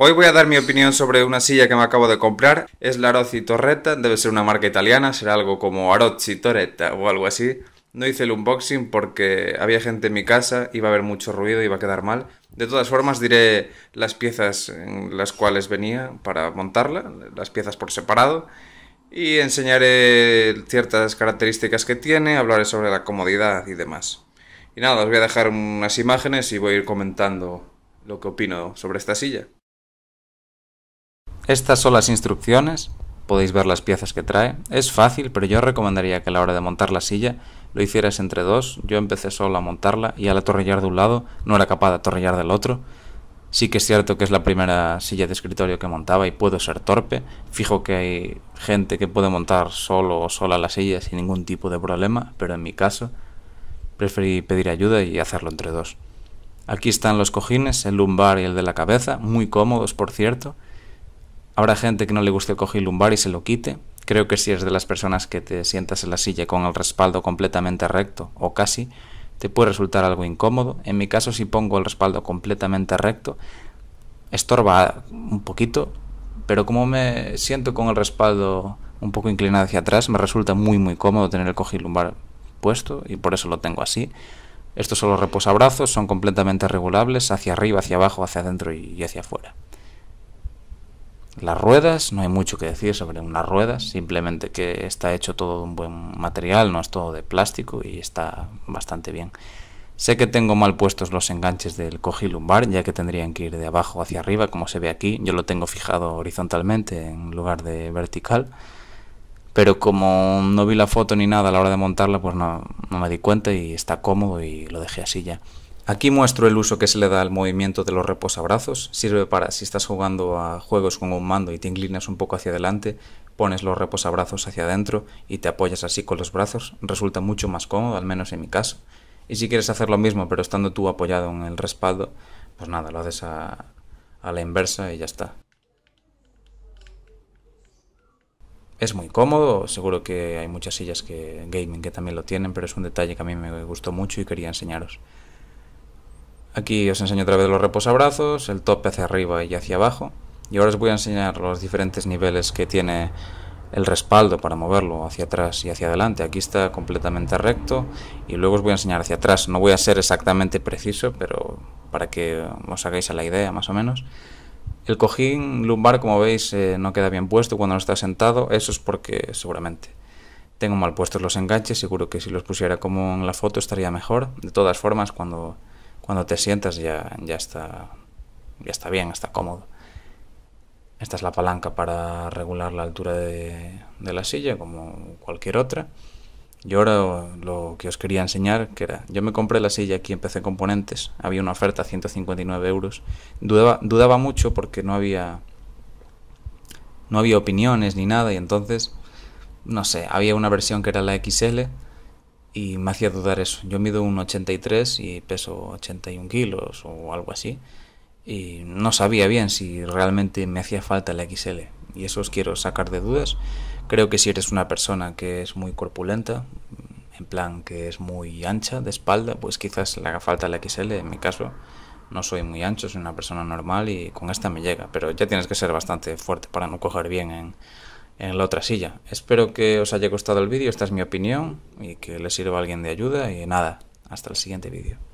Hoy voy a dar mi opinión sobre una silla que me acabo de comprar. Es la Arozzi Torretta, debe ser una marca italiana, será algo como Arozzi Torretta o algo así. No hice el unboxing porque había gente en mi casa, iba a haber mucho ruido, y iba a quedar mal. De todas formas diré las piezas en las cuales venía para montarla, las piezas por separado. Y enseñaré ciertas características que tiene, hablaré sobre la comodidad y demás. Y nada, os voy a dejar unas imágenes y voy a ir comentando lo que opino sobre esta silla. Estas son las instrucciones, podéis ver las piezas que trae. Es fácil, pero yo recomendaría que a la hora de montar la silla lo hicieras entre dos. Yo empecé solo a montarla y al atorrillar de un lado no era capaz de atorrillar del otro. Sí que es cierto que es la primera silla de escritorio que montaba y puedo ser torpe. Fijo que hay gente que puede montar solo o sola la silla sin ningún tipo de problema, pero en mi caso preferí pedir ayuda y hacerlo entre dos. Aquí están los cojines, el lumbar y el de la cabeza, muy cómodos por cierto. Habrá gente que no le guste el cojín lumbar y se lo quite. Creo que si es de las personas que te sientas en la silla con el respaldo completamente recto, o casi, te puede resultar algo incómodo. En mi caso, si pongo el respaldo completamente recto, estorba un poquito, pero como me siento con el respaldo un poco inclinado hacia atrás, me resulta muy muy cómodo tener el cojín lumbar puesto y por eso lo tengo así. Estos son los reposabrazos, son completamente regulables hacia arriba, hacia abajo, hacia adentro y hacia afuera. Las ruedas, no hay mucho que decir sobre unas ruedas, simplemente que está hecho todo de un buen material, no es todo de plástico y está bastante bien. Sé que tengo mal puestos los enganches del cojil lumbar, ya que tendrían que ir de abajo hacia arriba, como se ve aquí. Yo lo tengo fijado horizontalmente en lugar de vertical. Pero como no vi la foto ni nada a la hora de montarla, pues no, no me di cuenta y está cómodo y lo dejé así ya. Aquí muestro el uso que se le da al movimiento de los reposabrazos. Sirve para si estás jugando a juegos con un mando y te inclinas un poco hacia adelante, pones los reposabrazos hacia adentro y te apoyas así con los brazos. Resulta mucho más cómodo, al menos en mi caso. Y si quieres hacer lo mismo, pero estando tú apoyado en el respaldo, pues nada, lo haces a, la inversa y ya está. Es muy cómodo, seguro que hay muchas sillas que gaming que también lo tienen, pero es un detalle que a mí me gustó mucho y quería enseñaros. Aquí os enseño otra vez los reposabrazos, el tope hacia arriba y hacia abajo. Y ahora os voy a enseñar los diferentes niveles que tiene el respaldo para moverlo hacia atrás y hacia adelante. Aquí está completamente recto y luego os voy a enseñar hacia atrás. No voy a ser exactamente preciso, pero para que os hagáis a la idea más o menos. El cojín lumbar, como veis, eh, no queda bien puesto cuando no está sentado. Eso es porque seguramente tengo mal puestos los enganches. Seguro que si los pusiera como en la foto estaría mejor. De todas formas, cuando cuando te sientas ya, ya, está, ya está bien, está cómodo. Esta es la palanca para regular la altura de, la silla, como cualquier otra. y ahora lo que os quería enseñar, que era, yo me compré la silla aquí, en PC componentes, había una oferta a 159 euros. Dudaba, dudaba mucho porque no había, no había opiniones ni nada y entonces, no sé, había una versión que era la XL, y me hacía dudar eso. Yo mido un 83 y peso 81 kilos o algo así. Y no sabía bien si realmente me hacía falta el XL. Y eso os quiero sacar de dudas. Creo que si eres una persona que es muy corpulenta, en plan que es muy ancha de espalda, pues quizás le haga falta el XL. En mi caso, no soy muy ancho, soy una persona normal y con esta me llega. Pero ya tienes que ser bastante fuerte para no coger bien en en la otra silla. Espero que os haya gustado el vídeo, esta es mi opinión y que le sirva a alguien de ayuda y nada, hasta el siguiente vídeo.